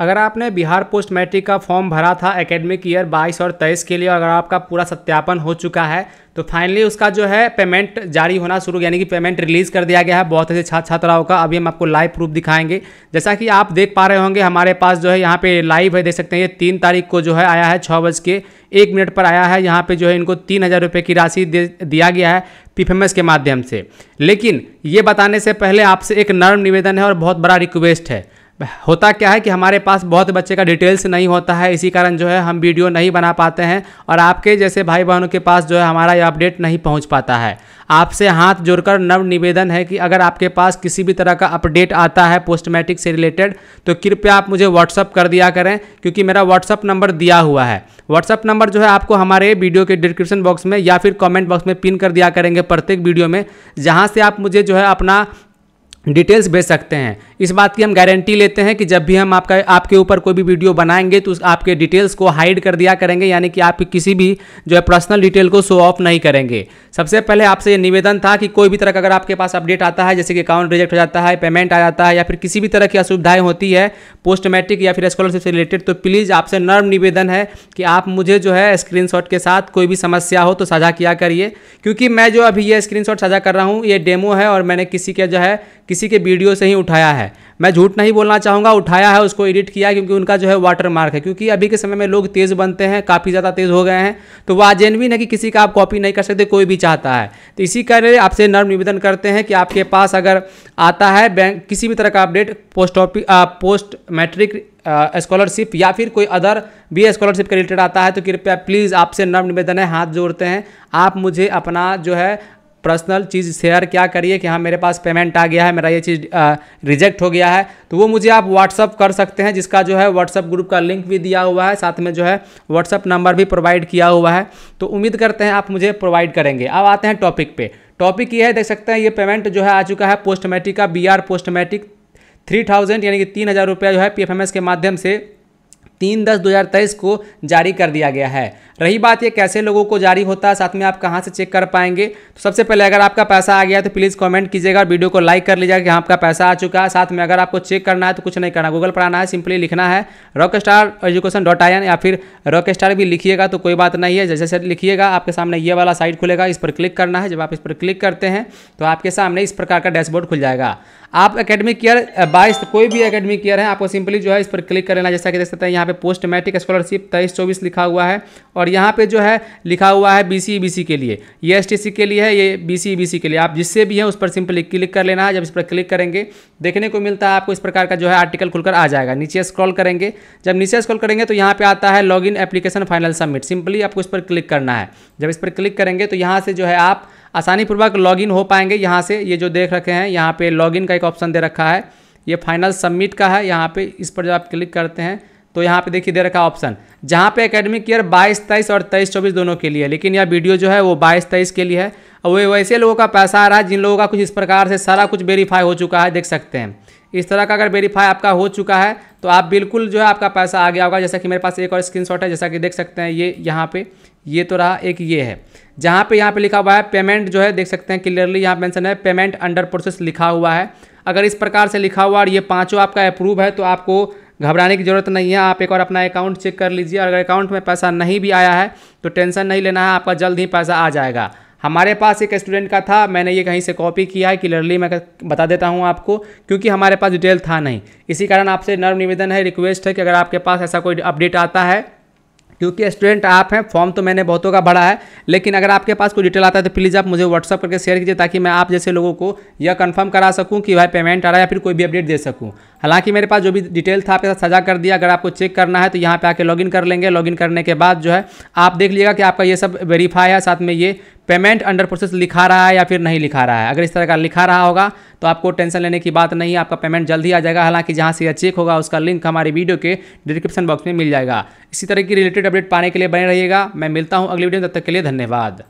अगर आपने Bihar post matric का फॉर्म भरा था एकेडमिक ईयर 22 और 23 के लिए अगर आपका पूरा सत्यापन हो चुका है तो फाइनली उसका जो है पेमेंट जारी होना शुरू यानी कि पेमेंट रिलीज़ कर दिया गया है बहुत अच्छे छात्र छात्राओं का अभी हम आपको लाइव प्रूफ दिखाएंगे जैसा कि आप देख पा रहे होंगे हमारे पास जो है यहाँ पे लाइव है देख सकते हैं ये तीन तारीख को जो है आया है छः बज के एक मिनट पर आया है यहाँ पे जो है इनको तीन हज़ार रुपये की राशि दिया गया है पी के माध्यम से लेकिन ये बताने से पहले आपसे एक नर्म निवेदन है और बहुत बड़ा रिक्वेस्ट है होता क्या है कि हमारे पास बहुत बच्चे का डिटेल्स नहीं होता है इसी कारण जो है हम वीडियो नहीं बना पाते हैं और आपके जैसे भाई बहनों के पास जो है हमारा ये अपडेट नहीं पहुंच पाता है आपसे हाथ जोड़कर नव निवेदन है कि अगर आपके पास किसी भी तरह का अपडेट आता है पोस्ट मैट्रिक से रिलेटेड तो कृपया आप मुझे व्हाट्सअप कर दिया करें क्योंकि मेरा व्हाट्सअप नंबर दिया हुआ है व्हाट्सअप नंबर जो है आपको हमारे वीडियो के डिस्क्रिप्शन बॉक्स में या फिर कॉमेंट बॉक्स में पिन कर दिया करेंगे प्रत्येक वीडियो में जहाँ से आप मुझे जो है अपना डिटेल्स भेज सकते हैं इस बात की हम गारंटी लेते हैं कि जब भी हम आपका आपके ऊपर कोई भी वीडियो बनाएंगे तो आपके डिटेल्स को हाइड कर दिया करेंगे यानी कि आप किसी भी जो है पर्सनल डिटेल को शो ऑफ नहीं करेंगे सबसे पहले आपसे ये निवेदन था कि कोई भी तरह का अगर आपके पास अपडेट आता है जैसे कि अकाउंट रिजेक्ट हो जाता है पेमेंट आ जाता है या फिर किसी भी तरह की असुविधाएँ होती है पोस्ट मैट्रिक या फिर स्कॉलरशिप से रिलेटेड तो प्लीज़ आपसे नर्म निवेदन है कि आप मुझे जो है स्क्रीन के साथ कोई भी समस्या हो तो साझा किया करिए क्योंकि मैं जो अभी ये स्क्रीन साझा कर रहा हूँ ये डेमो है और मैंने किसी के जो है किसी के वीडियो से ही उठाया है मैं झूठ नहीं बोलना चाहूँगा उठाया है उसको एडिट किया क्योंकि उनका जो है वाटर मार्क है क्योंकि अभी के समय में लोग तेज़ बनते हैं काफ़ी ज़्यादा तेज़ हो गए हैं तो वह जेनविन है कि किसी का आप कॉपी नहीं कर सकते कोई भी चाहता है तो इसी कारण आपसे नर्म निवेदन करते हैं कि आपके पास अगर आता है बैंक किसी भी तरह का update post office post matric scholarship या फिर कोई अदर भी स्कॉलरशिप के रिलेटेड आता है तो कृपया प्लीज़ आपसे नर्म निवेदन है हाथ जोड़ते हैं आप मुझे अपना जो है पर्सनल चीज़ शेयर क्या करिए कि हाँ मेरे पास पेमेंट आ गया है मेरा ये चीज़ रिजेक्ट हो गया है तो वो मुझे आप व्हाट्सअप कर सकते हैं जिसका जो है व्हाट्सअप ग्रुप का लिंक भी दिया हुआ है साथ में जो है व्हाट्सअप नंबर भी प्रोवाइड किया हुआ है तो उम्मीद करते हैं आप मुझे प्रोवाइड करेंगे अब आते हैं टॉपिक पे टॉपिक ये है देख सकते हैं ये पेमेंट जो है आ चुका है पोस्टमेटिक का B R post matric three thousand यानी कि तीन हज़ार रुपया जो है पी के माध्यम से तीन दस दो हज़ार तेईस को जारी कर दिया गया है रही बात ये कैसे लोगों को जारी होता है साथ में आप कहाँ से चेक कर पाएंगे तो सबसे पहले अगर आपका पैसा आ गया तो प्लीज़ कमेंट कीजिएगा वीडियो को लाइक कर लीजिएगा कि हाँ, आपका पैसा आ चुका है साथ में अगर आपको चेक करना है तो कुछ नहीं करना गूगल पर आना है सिंपली लिखना है rock star education dot I N या फिर रॉक स्टार भी लिखिएगा तो कोई बात नहीं है जैसे जैसे लिखिएगा आपके सामने ये वाला साइट खुलेगा इस पर क्लिक करना है जब आप इस पर क्लिक करते हैं तो आपके सामने इस प्रकार का डैशबोर्ड खुल जाएगा आप एकेडमिक ईयर बाईस कोई भी एकेडमिक ईयर है आपको सिंपली जो है इस पर क्लिक कर लेना जैसा कि देख सकते हैं यहाँ पे पोस्ट मैट्रिक स्कॉलरशिप तेईस चौबीस लिखा हुआ है और यहाँ पे जो है लिखा हुआ है बी सी e, e के लिए ये एस के लिए है ये बी सी e, के लिए आप जिससे भी हैं उस पर सिंपली क्लिक कर लेना है जब इस पर क्लिक करेंगे देखने को मिलता है आपको इस प्रकार का जो है आर्टिकल खुलकर आ जाएगा नीचे स्क्रॉल करेंगे जब नीचे स्क्रॉल करेंगे तो यहाँ पर आता है log in application final submit simply आपको इस पर क्लिक करना है जब इस पर क्लिक करेंगे तो यहाँ से जो है आप आसानी लॉग लॉगिन हो पाएंगे यहाँ से ये जो देख रखे हैं यहाँ पे लॉगिन का एक ऑप्शन दे रखा है ये फाइनल सबमिट का है यहाँ पे इस पर जब आप क्लिक करते हैं तो यहाँ पे देखिए दे रखा ऑप्शन जहाँ पे एकेडमिक ईयर 22 तेईस और 23 24 दोनों के लिए लेकिन यह वीडियो जो है वो 22 तेईस के लिए है और वो वैसे लोगों का पैसा आ रहा है जिन लोगों का कुछ इस प्रकार से सारा कुछ वेरीफाई हो चुका है देख सकते हैं इस तरह का अगर वेरीफाई आपका हो चुका है तो आप बिल्कुल जो है आपका पैसा आ गया होगा जैसा कि मेरे पास एक और स्क्रीन है जैसा कि देख सकते हैं ये यहाँ पर ये तो रहा एक ये है जहाँ पर यहाँ पर लिखा हुआ है पेमेंट जो है देख सकते हैं क्लियरली यहाँ मैंसन है पेमेंट अंडर प्रोसेस लिखा हुआ है अगर इस प्रकार से लिखा हुआ और ये पाँचों आपका अप्रूव है तो आपको घबराने की ज़रूरत नहीं है आप एक बार अपना अकाउंट चेक कर लीजिए और अगर अकाउंट में पैसा नहीं भी आया है तो टेंशन नहीं लेना है आपका जल्द ही पैसा आ जाएगा हमारे पास एक स्टूडेंट का था मैंने ये कहीं से कॉपी किया है क्लियरली मैं बता देता हूँ आपको क्योंकि हमारे पास डिटेल था नहीं इसी कारण आपसे नर्व निवेदन है रिक्वेस्ट है कि अगर आपके पास ऐसा कोई अपडेट आता है क्योंकि स्टूडेंट आप हैं फॉर्म तो मैंने बहुतों का भरा है लेकिन अगर आपके पास कोई डिटेल आता है तो प्लीज़ आप मुझे व्हाट्सअप करके शेयर कीजिए ताकि मैं आप जैसे लोगों को यह कन्फर्म करा सकूँ कि भाई पेमेंट आ रहा है या फिर कोई भी अपडेट दे सकूँ हालांकि मेरे पास जो भी डिटेल था आपके साथ सजा कर दिया अगर आपको चेक करना है तो यहाँ पर आके लॉगिन कर लेंगे लॉगिन करने के बाद जो है आप देख लीजिएगा कि आपका ये सब वेरीफाई है साथ में ये पेमेंट अंडर प्रोसेस लिखा रहा है या फिर नहीं लिखा रहा है अगर इस तरह का लिखा रहा होगा तो आपको टेंशन लेने की बात नहीं आपका पेमेंट जल्दी आ जाएगा हालांकि जहाँ से यह चेक होगा उसका लिंक हमारी वीडियो के डिस्क्रिप्शन बॉक्स में मिल जाएगा इसी तरह की रिलेटेड अपडेट पाने के लिए बने रहिएगा मैं मिलता हूँ अगली वीडियो तब तक के लिए धन्यवाद